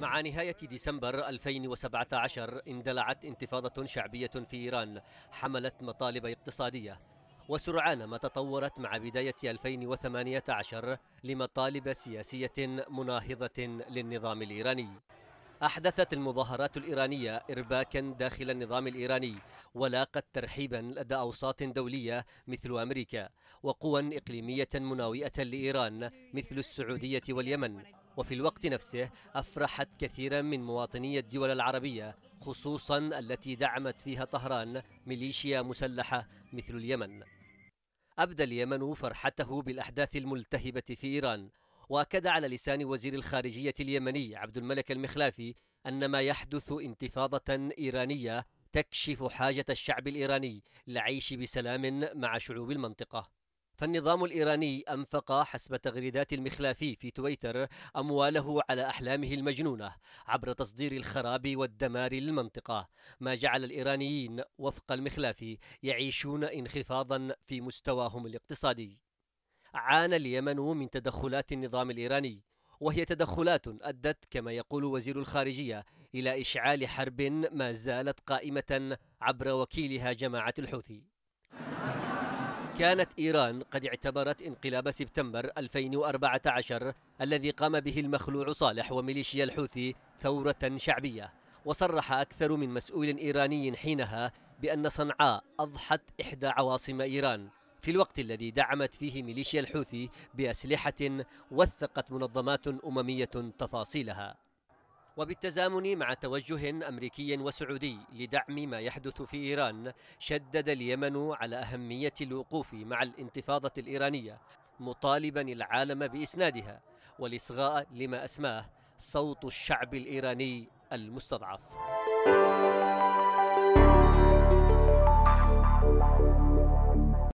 مع نهاية ديسمبر 2017 اندلعت انتفاضة شعبية في إيران حملت مطالب اقتصادية وسرعان ما تطورت مع بداية 2018 لمطالب سياسية مناهضة للنظام الإيراني أحدثت المظاهرات الإيرانية إرباكا داخل النظام الإيراني ولاقت ترحيبا لدى أوساط دولية مثل أمريكا وقوى إقليمية مناوئة لإيران مثل السعودية واليمن وفي الوقت نفسه أفرحت كثيرا من مواطني الدول العربية خصوصا التي دعمت فيها طهران ميليشيا مسلحة مثل اليمن أبدى اليمن فرحته بالأحداث الملتهبة في إيران وأكد على لسان وزير الخارجية اليمني عبد الملك المخلافي أن ما يحدث انتفاضة إيرانية تكشف حاجة الشعب الإيراني لعيش بسلام مع شعوب المنطقة فالنظام الإيراني أنفق حسب تغريدات المخلافي في تويتر أمواله على أحلامه المجنونة عبر تصدير الخراب والدمار للمنطقة ما جعل الإيرانيين وفق المخلافي يعيشون انخفاضا في مستواهم الاقتصادي عانى اليمن من تدخلات النظام الإيراني وهي تدخلات أدت كما يقول وزير الخارجية إلى إشعال حرب ما زالت قائمة عبر وكيلها جماعة الحوثي كانت إيران قد اعتبرت انقلاب سبتمبر 2014 الذي قام به المخلوع صالح وميليشيا الحوثي ثورة شعبية وصرح أكثر من مسؤول إيراني حينها بأن صنعاء أضحت إحدى عواصم إيران في الوقت الذي دعمت فيه ميليشيا الحوثي بأسلحة وثقت منظمات أممية تفاصيلها وبالتزامن مع توجه أمريكي وسعودي لدعم ما يحدث في إيران شدد اليمن على أهمية الوقوف مع الانتفاضة الإيرانية مطالبا العالم بإسنادها والإصغاء لما أسماه صوت الشعب الإيراني المستضعف